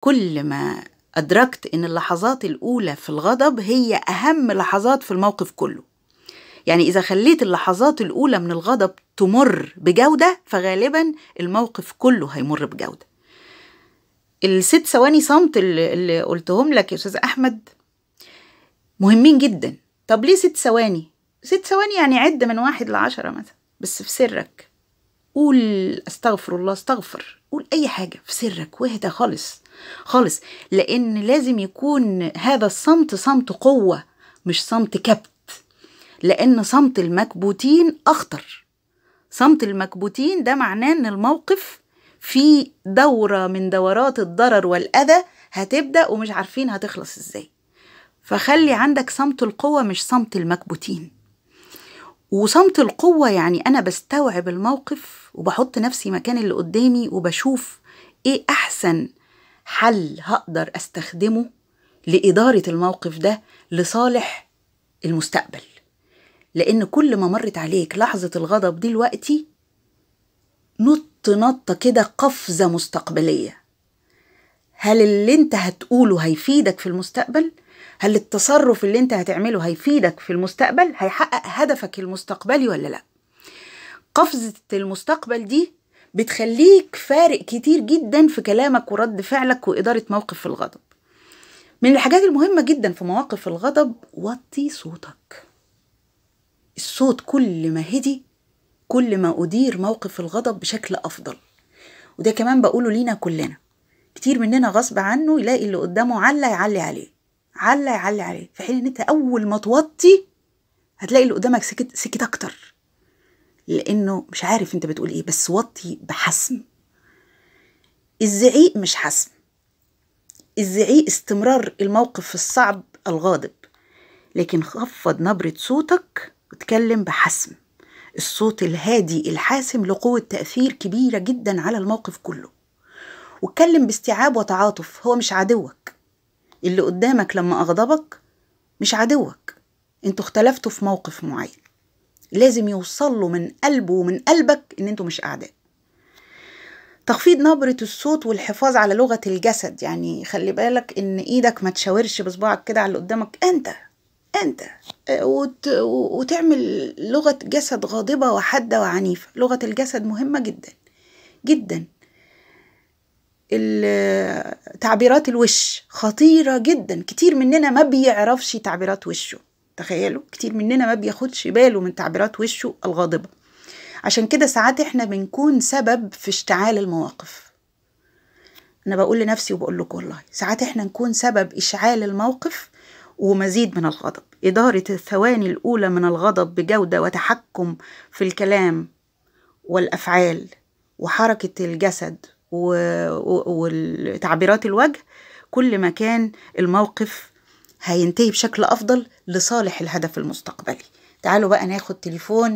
كل ما أدركت إن اللحظات الأولى في الغضب هي أهم لحظات في الموقف كله يعني إذا خليت اللحظات الأولى من الغضب تمر بجودة فغالبا الموقف كله هيمر بجودة الست ثواني صمت اللي قلتهم لك يا أستاذ أحمد مهمين جدا طب ليه ست ثواني؟ ست ثواني يعني عد من واحد لعشرة مثلا بس في سرك قول استغفر الله استغفر قول اي حاجه في سرك واهدى خالص خالص لان لازم يكون هذا الصمت صمت قوه مش صمت كبت لان صمت المكبوتين اخطر صمت المكبوتين ده معناه ان الموقف في دوره من دورات الضرر والاذى هتبدا ومش عارفين هتخلص ازاي فخلي عندك صمت القوه مش صمت المكبوتين وصمت القوة يعني أنا بستوعب الموقف وبحط نفسي مكان اللي قدامي وبشوف إيه أحسن حل هقدر أستخدمه لإدارة الموقف ده لصالح المستقبل لأن كل ما مرت عليك لحظة الغضب دلوقتي نط نطة كده قفزة مستقبلية هل اللي انت هتقوله هيفيدك في المستقبل؟ هل التصرف اللي انت هتعمله هيفيدك في المستقبل هيحقق هدفك المستقبلي ولا لا قفزة المستقبل دي بتخليك فارق كتير جدا في كلامك ورد فعلك وإدارة موقف في الغضب من الحاجات المهمة جدا في مواقف الغضب وطي صوتك الصوت كل ما هدي كل ما أدير موقف الغضب بشكل أفضل وده كمان بقوله لينا كلنا كتير مننا غصب عنه يلاقي اللي قدامه علّى يعلي عليه على يعلي عليه في حين ان انت اول ما توطي هتلاقي اللي قدامك سكت سكت اكتر لانه مش عارف انت بتقول ايه بس وطي بحسم الزعيق مش حسم الزعيق استمرار الموقف الصعب الغاضب لكن خفض نبرة صوتك وتكلم بحسم الصوت الهادي الحاسم له قوة تأثير كبيرة جدا على الموقف كله واتكلم باستيعاب وتعاطف هو مش عدوك اللي قدامك لما أغضبك مش عدوك انتوا اختلفتوا في موقف معين لازم يوصلوا من قلبه ومن قلبك ان انتوا مش أعداء تخفيض نبرة الصوت والحفاظ على لغة الجسد يعني خلي بالك ان ايدك ما تشاورش بصباعك كده على اللي قدامك انت انت آه، وت... وتعمل لغة جسد غاضبة وحادة وعنيفة لغة الجسد مهمة جدا جدا تعبيرات الوش خطيرة جدا كتير مننا ما بيعرفش تعبيرات وشه تخيلوا كتير مننا ما بياخدش باله من تعبيرات وشه الغاضبة عشان كده ساعات احنا بنكون سبب في اشتعال المواقف انا بقول لنفسي وبقول لكم والله ساعات احنا نكون سبب اشعال الموقف ومزيد من الغضب إدارة الثواني الأولى من الغضب بجودة وتحكم في الكلام والأفعال وحركة الجسد وتعبيرات الوجه كل ما كان الموقف هينتهي بشكل أفضل لصالح الهدف المستقبلي تعالوا بقى ناخد تليفون